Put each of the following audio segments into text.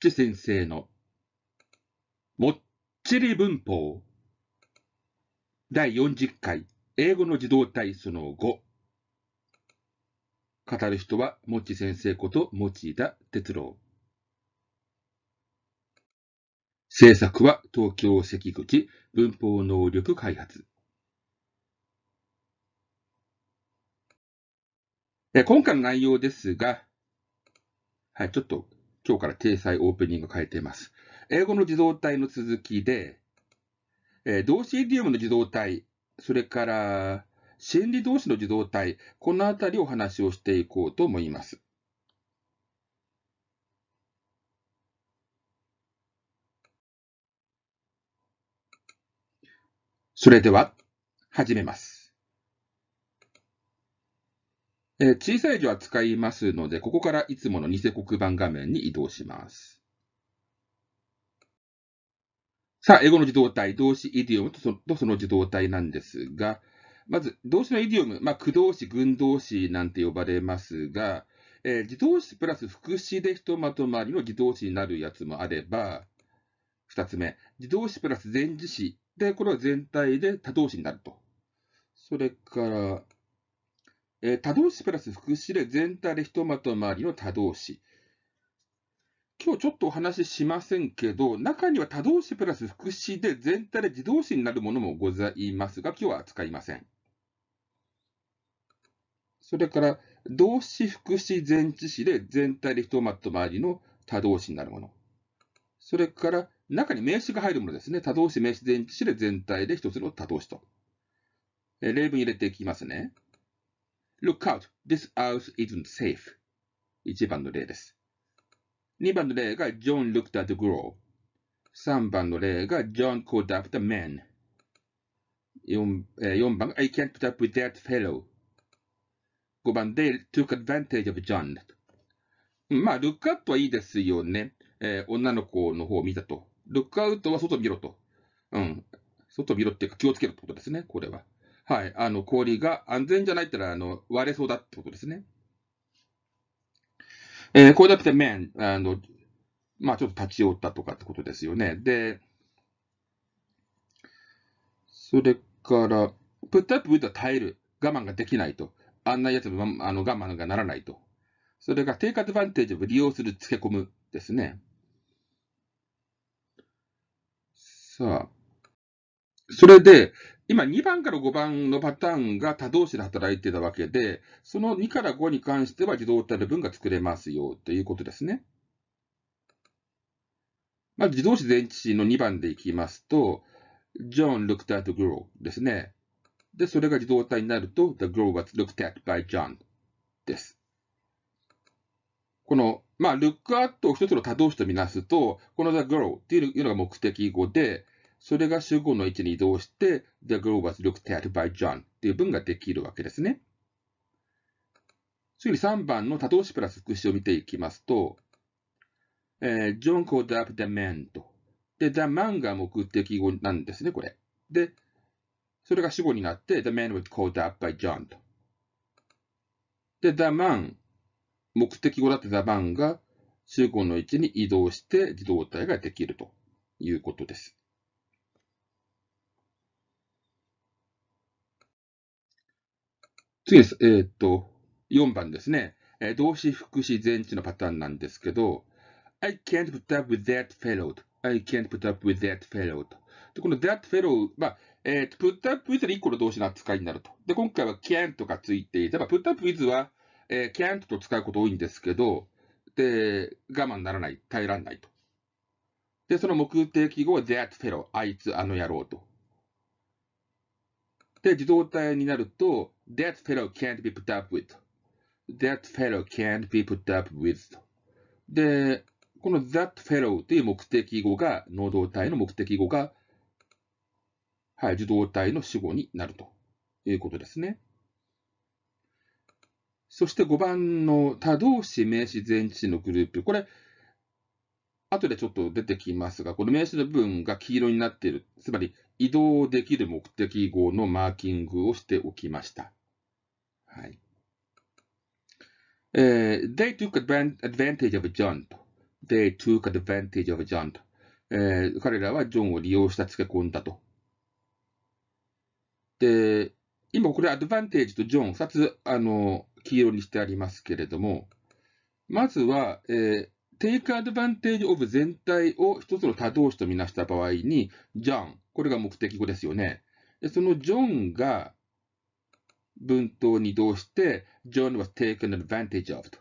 ち先生のもっちり文法第40回英語の自動体操の5語る人はもっち先生こと持田哲郎制作は東京関口文法能力開発今回の内容ですが、はい、ちょっと今日から掲載オープニング変えています。英語の自動体の続きで、えー、動詞イディオムの自動体、それから、心理同士の自動体、このあたりお話をしていこうと思います。それでは、始めます。え小さい字は使いますので、ここからいつもの偽黒板画面に移動します。さあ、英語の自動体、動詞イディオムとそとその自動体なんですが、まず、動詞のイディオム、まあ、駆動詞、群動詞なんて呼ばれますが、えー、自動詞プラス副詞でひとまとまりの自動詞になるやつもあれば、2つ目、自動詞プラス前置詞で、これは全体で多動詞になると。それから、えー、多動詞プラス副詞で全体でひとまとまりの多動詞。今日ちょっとお話ししませんけど、中には多動詞プラス副詞で全体で自動詞になるものもございますが、今日は扱いません。それから、動詞、副詞、前置詞で全体でひとまとまりの多動詞になるもの。それから、中に名詞が入るものですね。多動詞、名詞、前置詞で全体で一つの多動詞と。例文入れていきますね。Look out, this house isn't safe. 1番の例です。2番の例が John looked at the girl. 3番の例が John called up the man. 4, 番が I can't put up with that fellow. 5番 They took advantage of John. まあ、look out はいいですよね。えー、女の子の方を見たと。look out は外見ろと。うん。外見ろっていうか気をつけろってことですね、これは。はい、あの氷が安全じゃないっのはあの割れそうだってことですね。えー、これだって面、あの、まあちょっと立ち寄ったとかってことですよね。で、それから、プットアップウィッは耐える。我慢ができないと。あんなやつもあの我慢がならないと。それが、テイクアドバンテージを利用する、付け込むですね。さあ。それで、今2番から5番のパターンが多動詞で働いてたわけで、その2から5に関しては自動体の文が作れますよということですね。まず自動詞前置詞の2番でいきますと、John looked at the girl ですね。で、それが自動体になると、The girl was looked at by John です。この、まあ、look at を一つの多動詞とみなすと、この the girl っていうのが目的語で、それが主語の位置に移動して、The girl was looked at by John っていう文ができるわけですね。次に3番の多動詞プラス副詞を見ていきますと、えー、John called up the man と。で、the man が目的語なんですね、これ。で、それが主語になって、the man was called up by John と。で、the man、目的語だった the man が主語の位置に移動して自動体ができるということです。次です。えー、っと、4番ですね。えー、動詞、副詞、前置のパターンなんですけど、I can't put up with that fellow. I can't put up with that fellow. で、この that fellow、まあ、えっ、と、put up with は1個の動詞の扱いになると。で、今回は can とかついて、いえば put up with は、えー、can't と使うこと多いんですけど、で、我慢ならない、耐えらんないと。で、その目的語は that fellow、あいつ、あの野郎と。で、自動体になると、That fellow can't be put up with. That fellow can't be put up with. で、この that fellow という目的語が、能動体の目的語が、はい、受動体の主語になるということですね。そして5番の多動詞、名詞、前置詞のグループ。これ、後でちょっと出てきますが、この名詞の部分が黄色になっている。つまり、移動できる目的語のマーキングをしておきました。はいえ they took advantage of John. They took advantage of John. え彼らはジョンを利用したつけ込んだと。で、今これアドバンテージとジョン2つあの黄色にしてありますけれども、まずは、えー、take advantage of 全体を一つの他動詞とみなした場合に、ジョン、これが目的語ですよね。でそのジョンが、文頭に移動して John was taken advantage of と。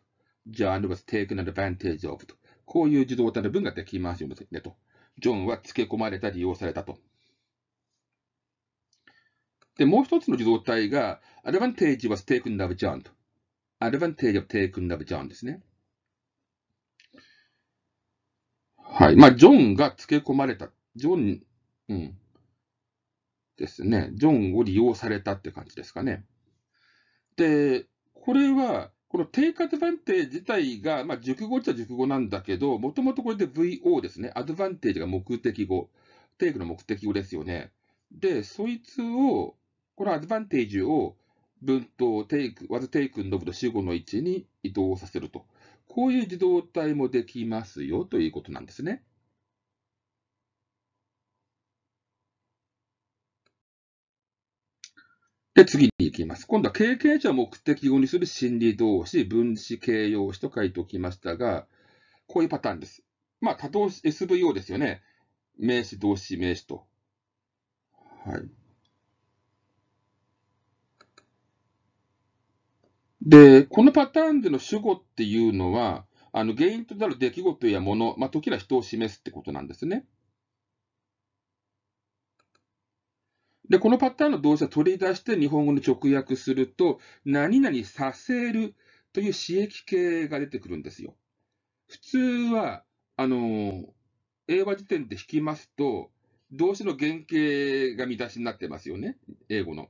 John was taken advantage of と。こういう自動体の文ができますよねと。ジョンは付け込まれた、利用されたと。で、もう一つの自動体が、アドバンテージは taken of John と。アドバンテージは taken of John ですね。はい。まあ、ジョンが付け込まれた。ジョン、うん。ですね。ジョンを利用されたって感じですかね。で、これは、この定クアドバンテージ自体が、まあ、熟語っちゃ熟語なんだけど、もともとこれで VO ですね。アドバンテージが目的語。テイクの目的語ですよね。で、そいつを、このアドバンテージを文とテイク、w a テイク k e のと主語の位置に移動させると。こういう自動体もできますよということなんですね。で、次に行きます。今度は経験者を目的語にする心理動詞、分子形容詞と書いておきましたが、こういうパターンです。まあ、多動詞 SVO ですよね。名詞、動詞、名詞と。はい。で、このパターンでの主語っていうのは、あの原因となる出来事やもの、まあ、時には人を示すってことなんですね。で、このパターンの動詞を取り出して日本語に直訳すると、何々させるという刺激形が出てくるんですよ。普通は、あの、英和辞典で引きますと、動詞の原型が見出しになってますよね。英語の。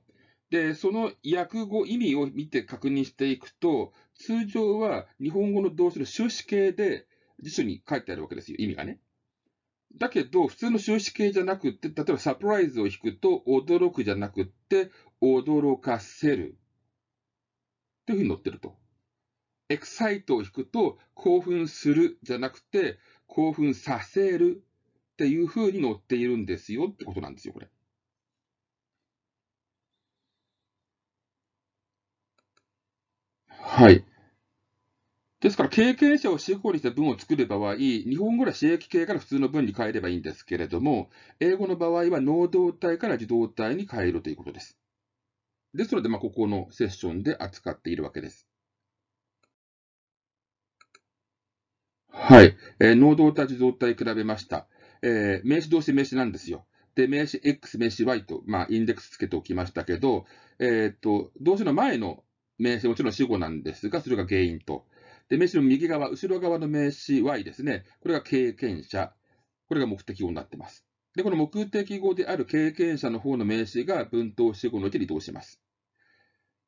で、その訳語意味を見て確認していくと、通常は日本語の動詞の終止形で辞書に書いてあるわけですよ。意味がね。だけど、普通の終止形じゃなくて、例えばサプライズを引くと、驚くじゃなくて、驚かせる。というふうに載ってると。エクサイトを引くと、興奮するじゃなくて、興奮させるっていうふうに載っているんですよってことなんですよ、これ。はい。ですから経験者を主語にした文を作る場合、日本語では刺激形から普通の文に変えればいいんですけれども、英語の場合は能動体から受動体に変えるということです。ですので、まあ、ここのセッションで扱っているわけです。はい。えー、能動体、受動体比べました。えー、名詞動詞名詞なんですよ。で、名詞 X、名詞 Y と、まあ、インデックスつけておきましたけど、えー、っと、動詞の前の名詞もちろん主語なんですが、それが原因と。で、名詞の右側、後ろ側の名詞 Y ですね。これが経験者。これが目的語になってます。で、この目的語である経験者の方の名詞が文頭主語のうちに移動します。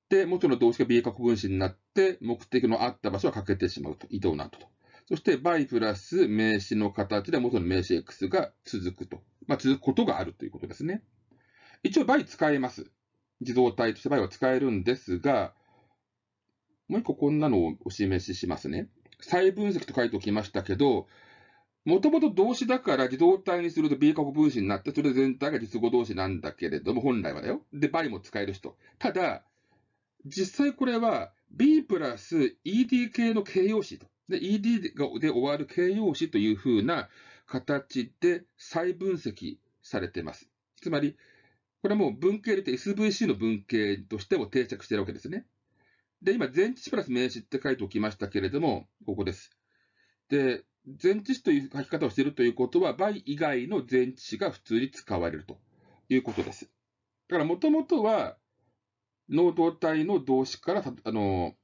で、元の動詞が B 過去分詞になって、目的のあった場所は欠けてしまうと、移動などと。そして、by プラス名詞の形で元の名詞 X が続くと。まあ、続くことがあるということですね。一応、by 使えます。自動体として by は使えるんですが、もう一個こんなのをお示ししますね。再分析と書いておきましたけど、もともと動詞だから自動体にすると B 過去分詞になって、それ全体が実語動詞なんだけれども、本来はだよ。で、バリも使える人。ただ、実際これは B プラス ED 系の形容詞と。で、ED で終わる形容詞というふうな形で再分析されています。つまり、これはもう文系で言って SVC の文系としても定着しているわけですね。で、今、前置詞プラス名詞って書いておきましたけれども、ここです。で、前置詞という書き方をしているということは、by 以外の前置詞が普通に使われるということです。だから、もともとは、能動体の動詞から、あの、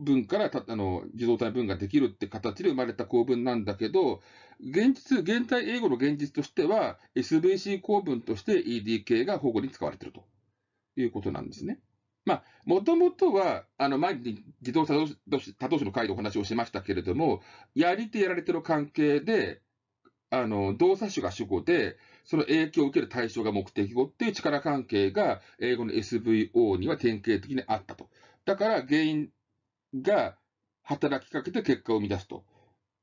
文からた、あの、受動体文ができるって形で生まれた構文なんだけど、現実、現代英語の現実としては、SVC 構文として EDK が保護に使われているということなんですね。まあ、もともとは、あの、前に自動車他同士の会でお話をしましたけれども、やり手やられてる関係で、あの、動作種が主語で、その影響を受ける対象が目的語っていう力関係が、英語の SVO には典型的にあったと。だから、原因が働きかけて結果を生み出すと。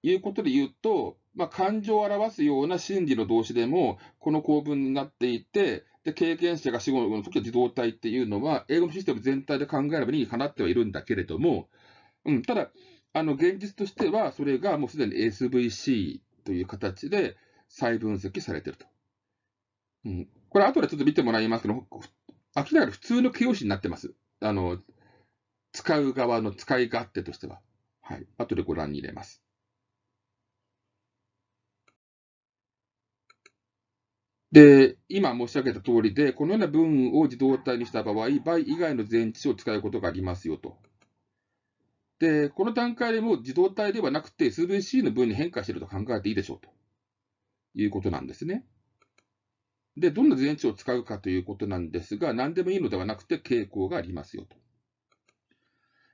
いうことで言うと、まあ、感情を表すような心理の動詞でも、この構文になっていて、で、経験者が死後の時は自動体っていうのは、英語のシステム全体で考えれば理にかなってはいるんだけれども、うん、ただ、あの、現実としては、それがもうすでに SVC という形で再分析されてると。うん。これ、後でちょっと見てもらいますけど、明らかに普通の形容詞になってます。あの、使う側の使い勝手としては。はい。後でご覧に入れます。で、今申し上げた通りで、このような文を自動体にした場合、by 以外の前置詞を使うことがありますよと。で、この段階でも自動体ではなくて、数分 C の文に変化していると考えていいでしょうということなんですね。で、どんな前置詞を使うかということなんですが、何でもいいのではなくて傾向がありますよと。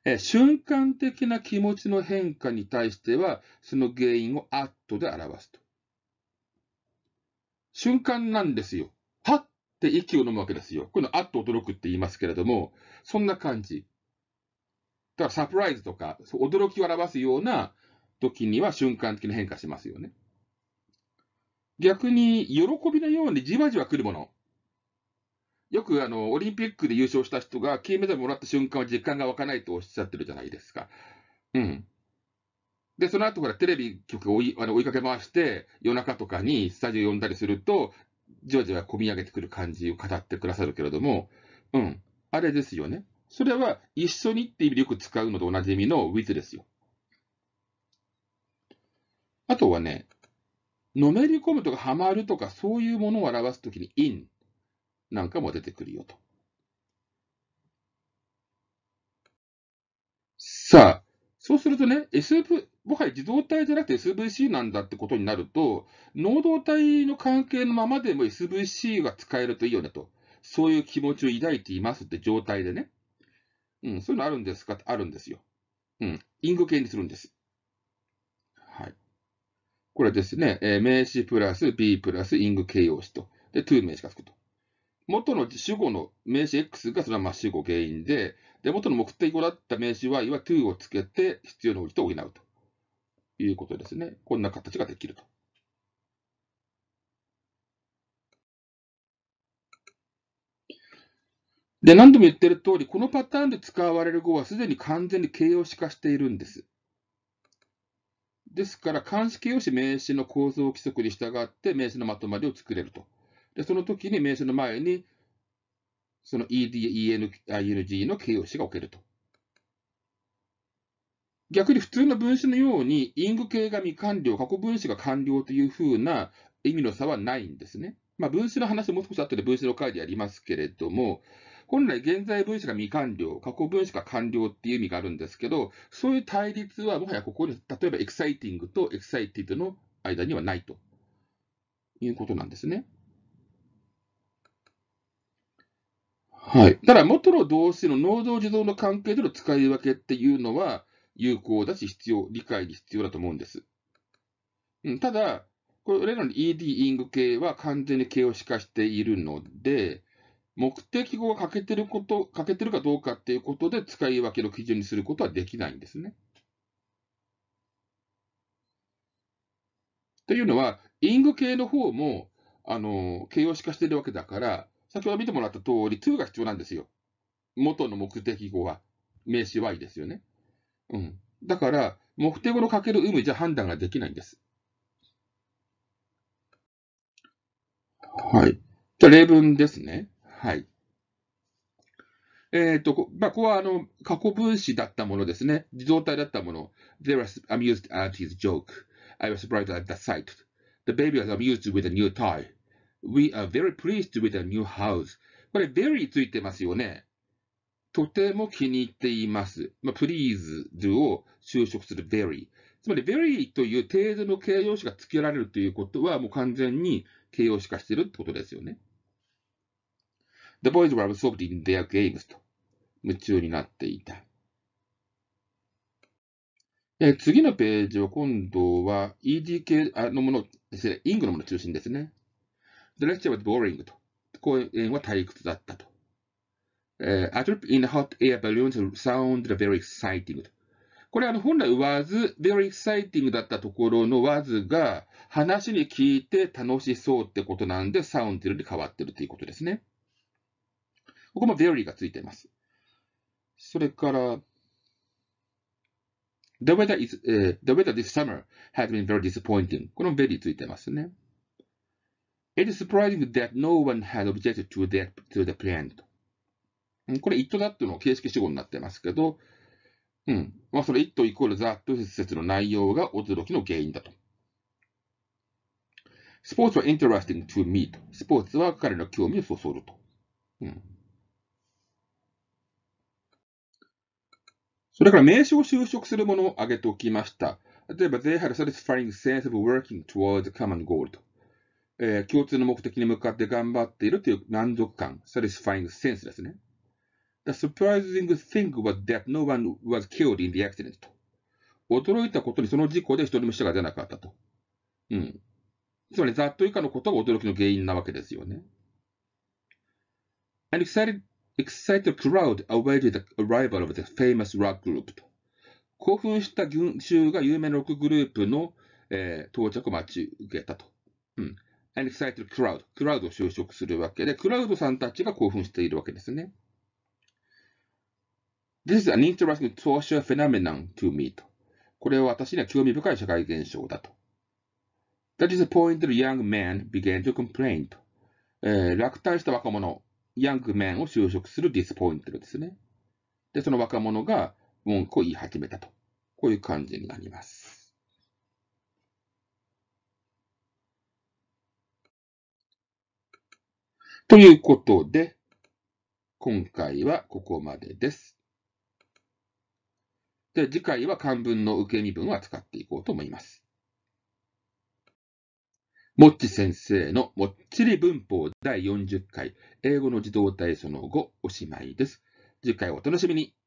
え瞬間的な気持ちの変化に対しては、その原因を at で表すと。瞬間なんですよ。はって息を飲むわけですよ。こういうの、あっと驚くって言いますけれども、そんな感じ。だからサプライズとか、驚きを表すような時には瞬間的に変化しますよね。逆に、喜びのようにじわじわ来るもの。よくあの、オリンピックで優勝した人が金メダルもらった瞬間は実感が湧かないとおっしゃってるじゃないですか。うん。で、その後からテレビ局を追いあの追いかけ回して、夜中とかにスタジオ呼んだりすると、じわじわ込み上げてくる感じを語ってくださるけれども、うん、あれですよね。それは一緒にって意味でよく使うのと同じ意味の with ですよ。あとはね、のめり込むとかハマるとかそういうものを表すときに in なんかも出てくるよと。さあ、そうするとね、SF、もはや自動体じゃなくて SVC なんだってことになると、能動体の関係のままでも SVC が使えるといいよねと。そういう気持ちを抱いていますって状態でね。うん、そういうのあるんですかとあるんですよ。うん、因果形にするんです。はい。これですね、えー、名詞プラス B プラス因果形容詞と。で、to 名詞がつくと。元の主語の名詞 X がそれはまあ主語原因で、で、元の目的語だった名詞 Y は to をつけて必要な動きと補うと。いうことですね。こんな形ができると。で、何度も言ってる通り、このパターンで使われる語はすでに完全に形容詞化しているんです。ですから、漢詞形容詞名詞の構造規則に従って名詞のまとまりを作れると。で、その時に名詞の前に、その ED、EN、ING の形容詞が置けると。逆に普通の分子のように、因グ系が未完了、過去分子が完了というふうな意味の差はないんですね。まあ、分子の話もう少し後で分子の回でやりますけれども、本来現在分子が未完了、過去分子が完了っていう意味があるんですけど、そういう対立はもはやここに、例えばエキサイティングとエキサイティッドの間にはないということなんですね。はい。ただ、元の動詞の能動自動の関係での使い分けっていうのは、有効だし必要、理解に必要だと思うんです。うん、ただ、これらの ED イング系は完全に形容詞化しているので、目的語が欠けてること、欠けてるかどうかっていうことで使い分けの基準にすることはできないんですね。というのは、イング系の方も、あの、形容詞化しているわけだから、先ほど見てもらった通り、to が必要なんですよ。元の目的語は、名詞 y ですよね。うん。だから、目的語のかける有無じゃ判断ができないんです。はい。じゃあ、例文ですね。はい。えっ、ー、と、まあ、ここは、あの、過去分詞だったものですね。自動体だったもの。They were amused at his joke.I was surprised at the sight.The baby was amused with a new toy.We are very pleased with a new house. これ、very ついてますよね。とても気に入っています。まあ、please do を就職する very。つまり very という程度の形容詞が付けられるということはもう完全に形容詞化しているってことですよね。The boys were absorbed in their games と夢中になっていた。え次のページは今度は ED 系のもの、イングのもの中心ですね。The lecture was boring と。講演は退屈だったと。えー、A trip in hot air balloons sound very exciting. これあの本来 was very exciting だったところの was が話に聞いて楽しそうってことなんで sound に変わってるということですね。ここも very がついています。それから、The weather, is,、uh, the weather this summer has been very disappointing. この very ついてますね。It is surprising that no one has objected to, that, to the plan. これットだっていうのも形式主語になってますけど、うん。まあ、それ it イコールザ h という説の内容が驚きの原因だと。スポーツは interesting to me と。スポーツは彼の興味をそそると。うん。それから名称を就職するものを挙げておきました。例えば、they had a satisfying sense of working towards a common goal と。えー、共通の目的に向かって頑張っているという満足感、satisfying sense ですね。The surprising thing was that no one was killed in the accident. 驚いたことにその事故で一人も死者が出なかったと。うん。つまり、ざっと以下のことが驚きの原因なわけですよね。An excited, excited crowd awaited the arrival of the famous rock group. 興奮した群衆が有名なロックグループの、えー、到着を待ち受けたと。うん。An excited crowd. クラウドを就職するわけで、クラウドさんたちが興奮しているわけですね。This is an interesting social phenomenon to me. これは私には興味深い社会現象だと。t h e t is a p point the young man began to complain. と、えー、落胆した若者、young man を就職する disappointed ですね。で、その若者が文句を言い始めたと。こういう感じになります。ということで、今回はここまでです。で、次回は漢文の受け身文は使っていこうと思います。もっち先生のもっちり文法第40回、英語の自動体その後、おしまいです。次回お楽しみに。